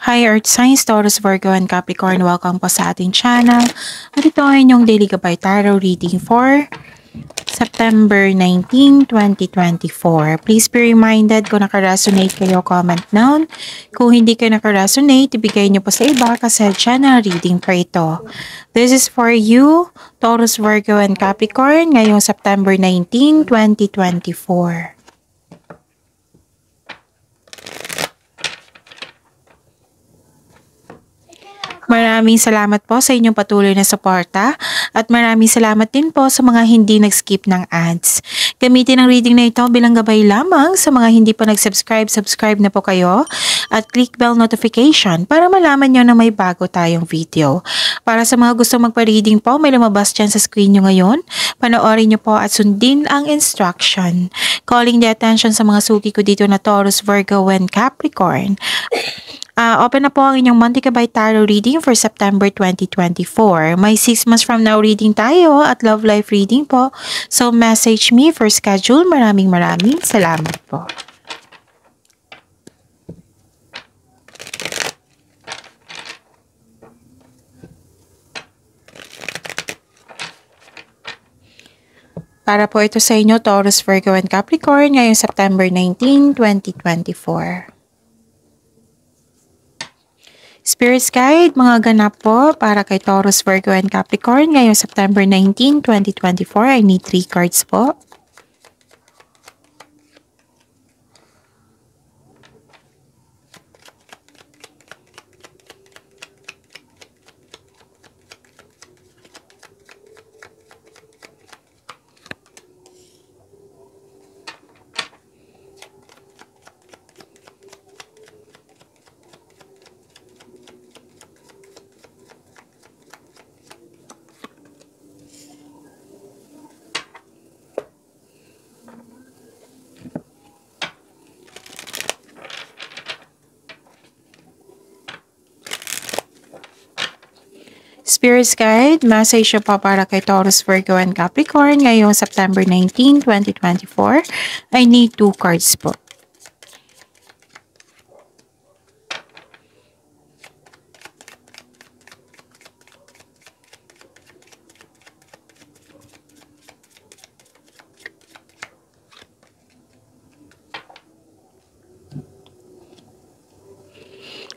Hi Earth Signs, Taurus, Virgo, and Capricorn. Welcome po sa ating channel. At ito ay inyong Daily Gabay Tarot reading for September 19, 2024. Please be reminded kung nakaresonate kayo, comment down. Kung hindi kayo nakaresonate, ibigay niyo po sa iba kasi channel reading po ito. This is for you, Taurus, Virgo, and Capricorn ngayong September 19, 2024. Maraming salamat po sa inyong patuloy na suporta at maraming salamat din po sa mga hindi nag-skip ng ads. Gamitin ang reading na ito bilang gabay lamang sa mga hindi pa nag-subscribe, subscribe na po kayo at click bell notification para malaman nyo na may bago tayong video. Para sa mga gusto magpa-reading po, may lumabas dyan sa screen nyo ngayon. Panoorin nyo po at sundin ang instruction. Calling the attention sa mga suki ko dito na Taurus, Virgo, and Capricorn. Uh, open na po ang inyong Monthly Kabay Tarot reading for September 2024. May 6 months from now reading tayo at love life reading po. So message me for schedule. Maraming maraming salamat po. Para po ito sa inyo, Taurus, Virgo, and Capricorn ngayong September 19, 2024. Spirits Guide, mga ganap po para kay Taurus, Virgo, and Capricorn ngayong September 19, 2024 I need 3 cards po. Spirit's Guide, message pa para kay Taurus, Virgo, and Capricorn ngayong September 19, 2024. I need two cards po.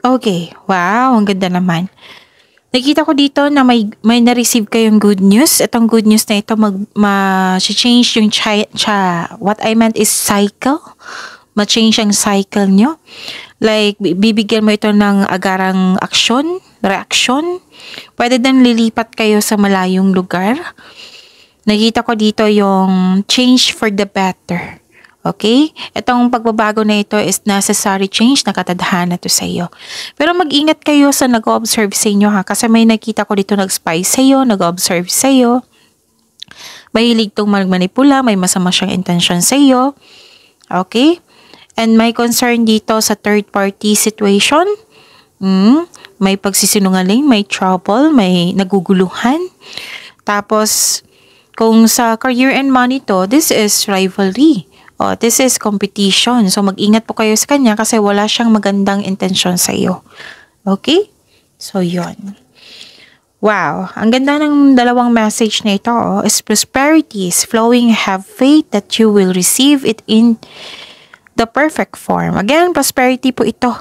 Okay, wow, ang ganda naman. Nakita ko dito na may, may na-receive kayong good news. Itong good news na ito, mag, ma-change yung cha, cha, what I meant is cycle. Ma-change ang cycle nyo. Like, bibigyan mo ito ng agarang aksyon, reaction. Pwede din lilipat kayo sa malayong lugar. Nakita ko dito yung change for the better. Okay? Itong pagbabago na ito is necessary change na katadhana to sa iyo. Pero mag-ingat kayo sa nag-observe sa inyo ha kasi may nakita ko dito nag-spy sa iyo, nag-observe sa iyo. Mahilig tong magmanipula, may masama siyang intention sa iyo. Okay? And may concern dito sa third party situation. Mm, may pagsisinungaling, may trouble, may naguguluhan. Tapos, kung sa career and money to, this is rivalry. Oh, this is competition. So, mag-ingat po kayo sa kanya kasi wala siyang magandang intention sa iyo. Okay? So, yon. Wow, ang ganda ng dalawang message na ito oh, is prosperity is flowing. Have faith that you will receive it in the perfect form. Again, prosperity po ito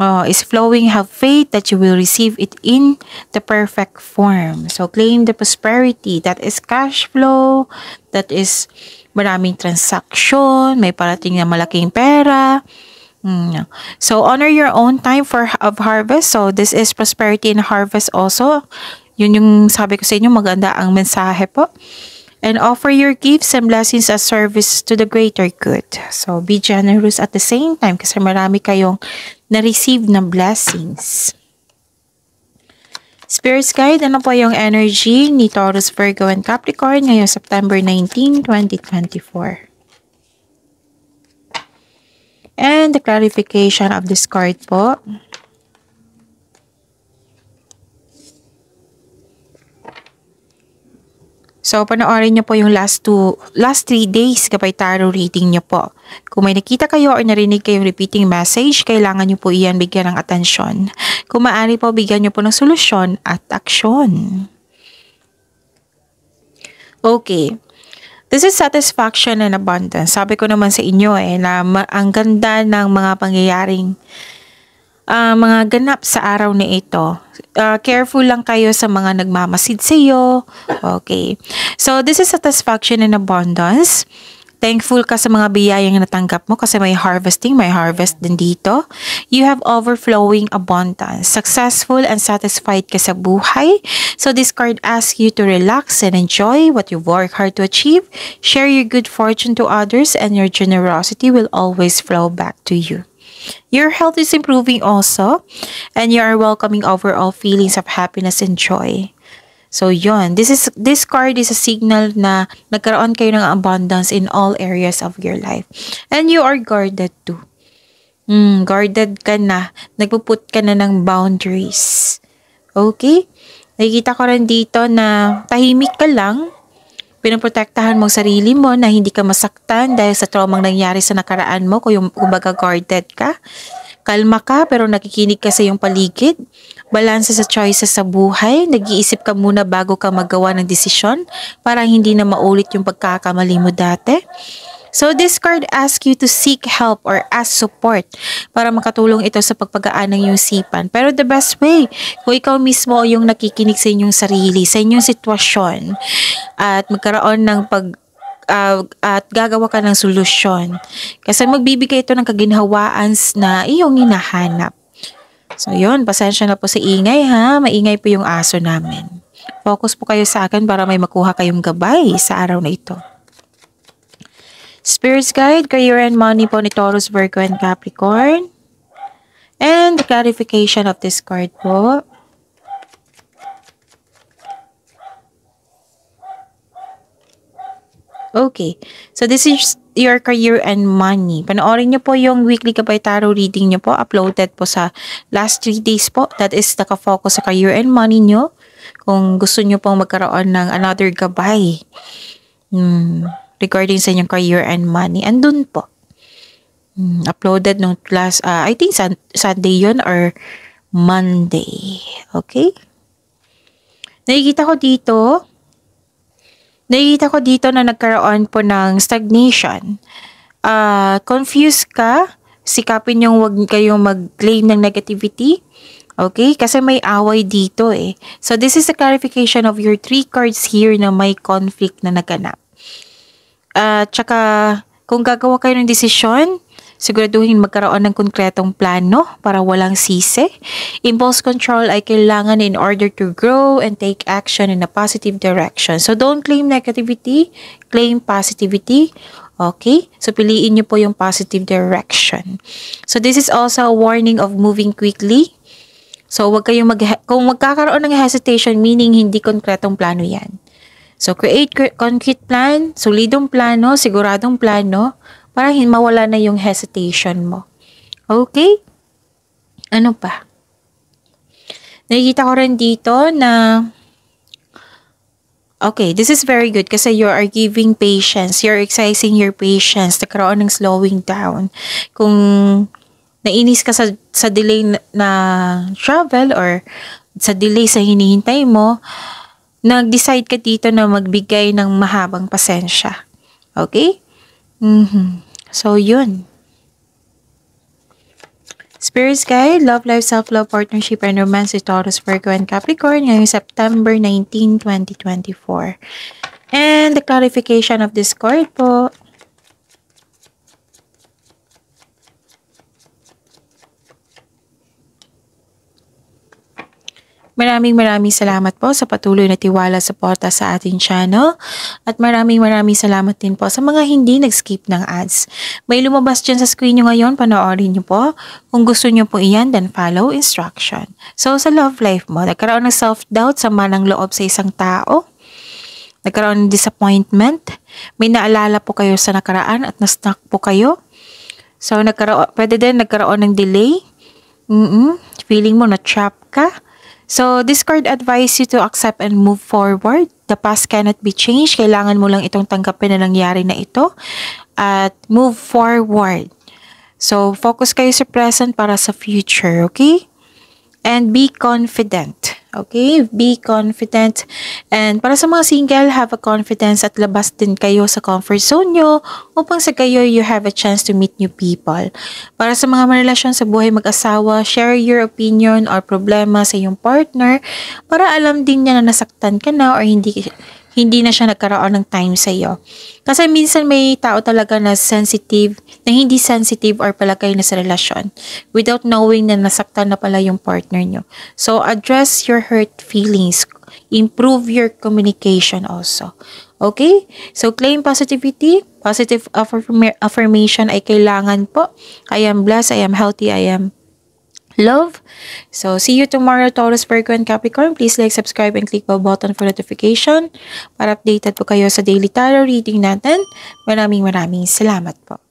uh, is flowing, have faith that you will receive it in the perfect form. So, claim the prosperity. That is cash flow. That is maraming transaction. May parating na malaking pera. Mm. So, honor your own time for of harvest. So, this is prosperity in harvest also. Yun yung sabi ko sa inyo, maganda ang mensahe po and offer your gifts and blessings as service to the greater good. So, be generous at the same time kasi marami kayong na-receive na blessings. Spirits Guide, ano po yung energy ni Taurus, Virgo, and Capricorn ngayong September 19, 2024? And the clarification of this card po. So, panoorin niyo po yung last two, last three days kapag tarot reading niyo po. Kung may nakita kayo or narinig kayong repeating message, kailangan niyo po iyan bigyan ng atensyon. Kung maaari po, bigyan niyo po ng solusyon at aksyon. Okay. This is satisfaction and abundance. Sabi ko naman sa inyo eh, na ang ganda ng mga pangyayaring uh, mga ganap sa araw na ito. Uh, careful lang kayo sa mga nagmamasid sa iyo. Okay. So, this is satisfaction and abundance thankful ka sa mga biyayang natanggap mo kasi may harvesting, may harvest din dito. You have overflowing abundance. Successful and satisfied ka sa buhay. So this card asks you to relax and enjoy what you work hard to achieve. Share your good fortune to others and your generosity will always flow back to you. Your health is improving also, and you are welcoming overall feelings of happiness and joy. So, yon. This is this card is a signal na nagkaroon kayo ng abundance in all areas of your life. And you are guarded too. Mm, guarded ka na. Nagpuput ka na ng boundaries. Okay? Nakikita ko rin dito na tahimik ka lang Pinoprotektahan mong sarili mo na hindi ka masaktan dahil sa traumang nangyari sa nakaraan mo kung kumbaga guarded ka. Kalma ka pero nakikinig ka sa iyong paligid. Balansa sa choices sa buhay. Nag-iisip ka muna bago ka magawa ng desisyon para hindi na maulit yung pagkakamali mo dati. So this card asks you to seek help or ask support para makatulong ito sa pagpagaan ng iyong sipan. Pero the best way, kung ikaw mismo yung nakikinig sa inyong sarili, sa inyong sitwasyon at magkaroon ng pag uh, at gagawa ka ng solusyon. Kasi magbibigay ito ng kaginhawaan na iyong hinahanap. So yun, pasensya na po sa ingay ha. Maingay po yung aso namin. Focus po kayo sa akin para may makuha kayong gabay sa araw na ito. Spirits Guide, Career and Money po ni Taurus, Virgo, and Capricorn. And the clarification of this card po. Okay. So, this is your career and money. Panoorin niyo po yung weekly Gabay Tarot reading niyo po. Uploaded po sa last 3 days po. That is nakafocus sa career and money niyo. Kung gusto niyo pong magkaroon ng another gabay. Hmm regarding sa inyong career and money. Andun po. Mm, uploaded nung last, uh, I think Sunday yon or Monday. Okay? Nakikita ko dito, nakikita ko dito na nagkaroon po ng stagnation. Uh, confused ka, sikapin yung wag kayong mag-claim ng negativity. Okay? Kasi may away dito eh. So, this is a clarification of your three cards here na may conflict na naganap. At uh, saka kung gagawa kayo ng desisyon, siguraduhin magkaroon ng konkretong plano para walang sisi. Impulse control ay kailangan in order to grow and take action in a positive direction. So don't claim negativity, claim positivity. Okay? So, piliin niyo po yung positive direction. So, this is also a warning of moving quickly. So, wag kayong mag- kung magkakaroon ng hesitation, meaning hindi konkretong plano yan. So, create concrete plan, solidong plano, siguradong plano, para mawala na yung hesitation mo. Okay? Ano pa? Nakikita ko rin dito na Okay, this is very good kasi you are giving patience. You're exercising your patience. Nagkaroon ng slowing down. Kung nainis ka sa, sa delay na, na travel or sa delay sa hinihintay mo, nag-decide ka dito na magbigay ng mahabang pasensya. Okay? Mm-hmm. So, yun. Spirits Guide, Love Life, Self-Love, Partnership, and Romance with Taurus, Virgo, and Capricorn ngayong September 19, 2024. And the clarification of this card po Maraming maraming salamat po sa patuloy na tiwala sa porta sa ating channel at maraming maraming salamat din po sa mga hindi nag-skip ng ads. May lumabas dyan sa screen nyo ngayon, panoorin nyo po. Kung gusto nyo po iyan, then follow instruction. So sa love life mo, nagkaroon ng self-doubt sa manang loob sa isang tao, nagkaroon ng disappointment, may naalala po kayo sa nakaraan at na-stuck po kayo. So nagkaroon, pwede din nagkaroon ng delay, mm -mm, feeling mo na-trap ka, So, this card advises you to accept and move forward. The past cannot be changed. Kailangan mo lang itong tanggapin na nangyari na ito at move forward. So, focus kayo sa present para sa future, okay? And be confident. Okay? Be confident. And para sa mga single, have a confidence at labas din kayo sa comfort zone nyo upang sa kayo you have a chance to meet new people. Para sa mga marelasyon sa buhay mag-asawa, share your opinion or problema sa iyong partner para alam din niya na nasaktan ka na or hindi hindi na siya nagkaroon ng time sa iyo. Kasi minsan may tao talaga na sensitive, na hindi sensitive or pala kayo na sa relasyon without knowing na nasaktan na pala yung partner nyo. So, address your hurt feelings. Improve your communication also. Okay? So, claim positivity, positive affirmation ay kailangan po. I am blessed, I am healthy, I am love. So, see you tomorrow, Taurus, Virgo, and Capricorn. Please like, subscribe, and click the button for notification para updated po kayo sa daily tarot reading natin. Maraming maraming salamat po.